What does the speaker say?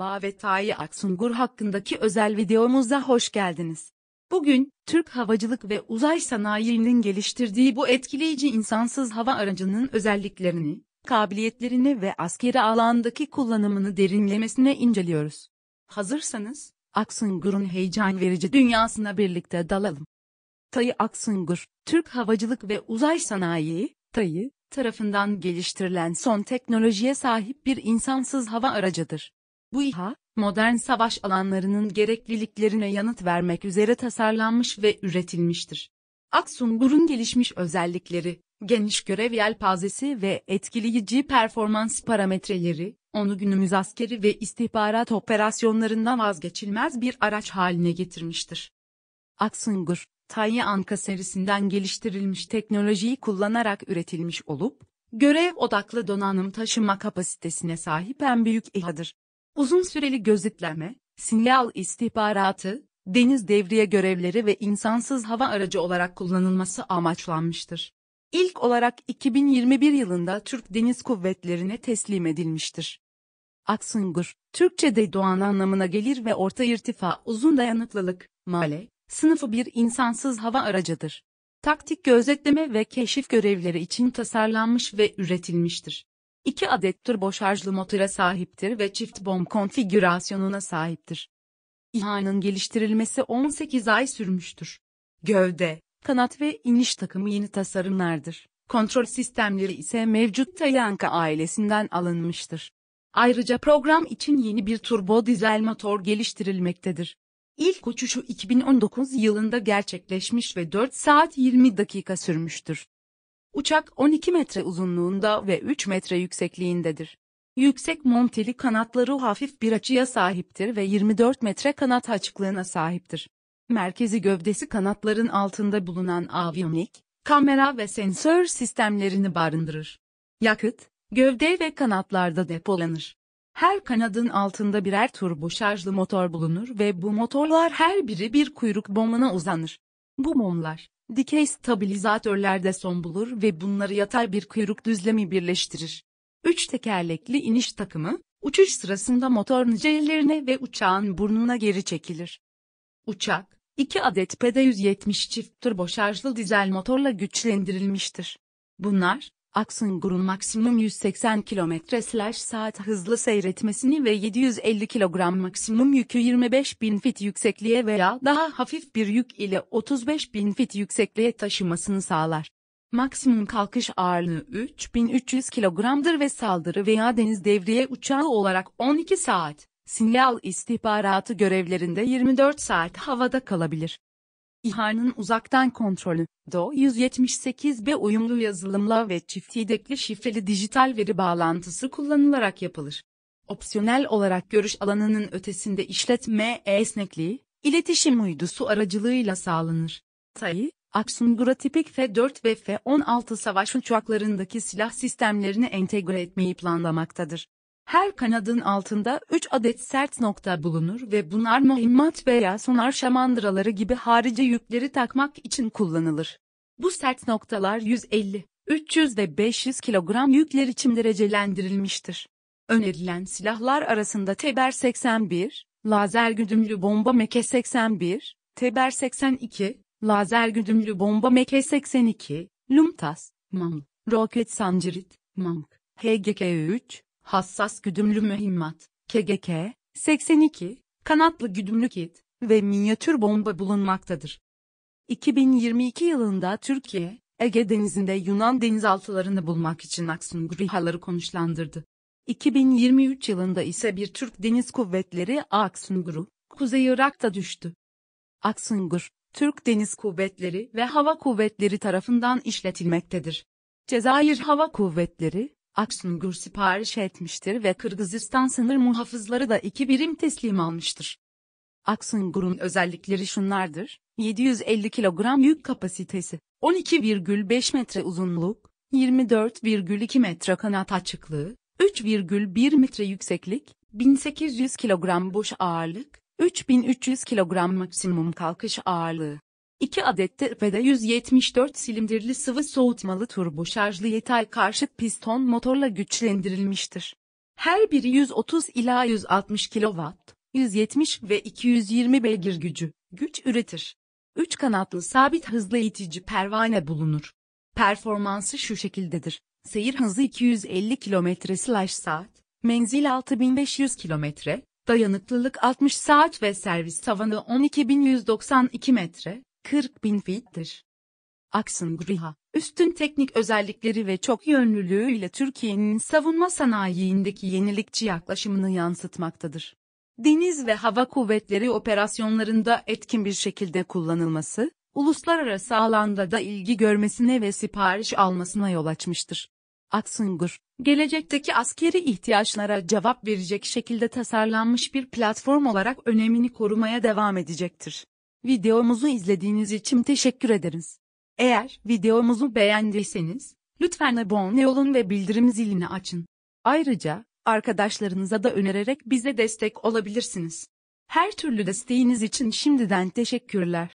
Bağ ve Tayi Aksungur hakkındaki özel videomuza hoş geldiniz. Bugün, Türk Havacılık ve Uzay Sanayi'nin geliştirdiği bu etkileyici insansız hava aracının özelliklerini, kabiliyetlerini ve askeri alandaki kullanımını derinlemesine inceliyoruz. Hazırsanız, Aksungur'un heyecan verici dünyasına birlikte dalalım. Tayı Aksungur, Türk Havacılık ve Uzay Sanayi, Tayı, tarafından geliştirilen son teknolojiye sahip bir insansız hava aracıdır. Bu İHA, modern savaş alanlarının gerekliliklerine yanıt vermek üzere tasarlanmış ve üretilmiştir. Aksungur'un gelişmiş özellikleri, geniş görev yelpazesi ve etkileyici performans parametreleri, onu günümüz askeri ve istihbarat operasyonlarından vazgeçilmez bir araç haline getirmiştir. Aksungur, Tayya Anka serisinden geliştirilmiş teknolojiyi kullanarak üretilmiş olup, görev odaklı donanım taşıma kapasitesine sahip en büyük İHA'dır. Uzun süreli gözetleme, sinyal istihbaratı, deniz devriye görevleri ve insansız hava aracı olarak kullanılması amaçlanmıştır. İlk olarak 2021 yılında Türk Deniz Kuvvetleri'ne teslim edilmiştir. Aksungur, Türkçe'de doğan anlamına gelir ve orta irtifa uzun dayanıklılık, male, sınıfı bir insansız hava aracıdır. Taktik gözetleme ve keşif görevleri için tasarlanmış ve üretilmiştir. 2 adet turbo şarjlı motora sahiptir ve çift bomb konfigürasyonuna sahiptir. İHA'nın geliştirilmesi 18 ay sürmüştür. Gövde, kanat ve iniş takımı yeni tasarımlardır. Kontrol sistemleri ise mevcut Tayanka ailesinden alınmıştır. Ayrıca program için yeni bir turbo dizel motor geliştirilmektedir. İlk uçuşu 2019 yılında gerçekleşmiş ve 4 saat 20 dakika sürmüştür. Uçak 12 metre uzunluğunda ve 3 metre yüksekliğindedir. Yüksek monteli kanatları hafif bir açıya sahiptir ve 24 metre kanat açıklığına sahiptir. Merkezi gövdesi kanatların altında bulunan aviyonik, kamera ve sensör sistemlerini barındırır. Yakıt, gövde ve kanatlarda depolanır. Her kanadın altında birer turbo şarjlı motor bulunur ve bu motorlar her biri bir kuyruk bombana uzanır. Bu mumlar, dikey stabilizatörlerde son bulur ve bunları yatay bir kuyruk düzlemi birleştirir. Üç tekerlekli iniş takımı, uçuş sırasında motor nicelerine ve uçağın burnuna geri çekilir. Uçak, 2 adet PD-170 çift turboşarjlı dizel motorla güçlendirilmiştir. Bunlar, Aksın Aksungur'un maksimum 180 km/saat hızlı seyretmesini ve 750 kilogram maksimum yükü 25 bin fit yüksekliğe veya daha hafif bir yük ile 35 bin fit yüksekliğe taşımasını sağlar. Maksimum kalkış ağırlığı 3300 kilogramdır ve saldırı veya deniz devriye uçağı olarak 12 saat, sinyal istihbaratı görevlerinde 24 saat havada kalabilir. İHA'nın uzaktan kontrolü, DO 178B uyumlu yazılımla ve çift yedekli şifreli dijital veri bağlantısı kullanılarak yapılır. Opsiyonel olarak görüş alanının ötesinde işletme esnekliği, iletişim uydusu aracılığıyla sağlanır. TAI, Aksungura tipik F-4 ve F-16 savaş uçaklarındaki silah sistemlerini entegre etmeyi planlamaktadır. Her kanadın altında 3 adet sert nokta bulunur ve bunlar mühimmat veya sonar şamandıraları gibi harici yükleri takmak için kullanılır. Bu sert noktalar 150, 300 ve 500 kilogram yükler için derecelendirilmiştir. Önerilen silahlar arasında Teber 81, lazer güdümlü bomba mk 81, Teber 82, lazer güdümlü bomba mk 82, Lumtas, MAM, roket sancirit, MAMK, HGK 3, hassas güdümlü mühimmat, KGK, 82, kanatlı güdümlü kit ve minyatür bomba bulunmaktadır. 2022 yılında Türkiye, Ege Denizi'nde Yunan denizaltılarını bulmak için Aksun Grihaları konuşlandırdı. 2023 yılında ise bir Türk Deniz Kuvvetleri Aksungur'u, Kuzey Irak'ta düştü. Aksungur, Türk Deniz Kuvvetleri ve Hava Kuvvetleri tarafından işletilmektedir. Cezayir Hava Kuvvetleri, Aksungur sipariş etmiştir ve Kırgızistan sınır muhafızları da iki birim teslim almıştır. Aksungur'un özellikleri şunlardır, 750 kilogram yük kapasitesi, 12,5 metre uzunluk, 24,2 metre kanat açıklığı, 3,1 metre yükseklik, 1800 kilogram boş ağırlık, 3300 kilogram maksimum kalkış ağırlığı. 2 adet de IPE'de 174 silindirli sıvı soğutmalı turboşarjlı yatay karşıt piston motorla güçlendirilmiştir. Her biri 130 ila 160 kW, 170 ve 220 beygir gücü, güç üretir. 3 kanatlı sabit hızlı itici pervane bulunur. Performansı şu şekildedir. Seyir hızı 250 km saat, menzil 6500 km, dayanıklılık 60 saat ve servis tavanı 12192 metre, 40 bin fittir. Aksın Griha, üstün teknik özellikleri ve çok yönlülüğüyle Türkiye'nin savunma sanayiindeki yenilikçi yaklaşımını yansıtmaktadır. Deniz ve hava kuvvetleri operasyonlarında etkin bir şekilde kullanılması, uluslararası alanda da ilgi görmesine ve sipariş almasına yol açmıştır. Aksungur, gelecekteki askeri ihtiyaçlara cevap verecek şekilde tasarlanmış bir platform olarak önemini korumaya devam edecektir. Videomuzu izlediğiniz için teşekkür ederiz. Eğer videomuzu beğendiyseniz, lütfen abone olun ve bildirim zilini açın. Ayrıca, arkadaşlarınıza da önererek bize destek olabilirsiniz. Her türlü desteğiniz için şimdiden teşekkürler.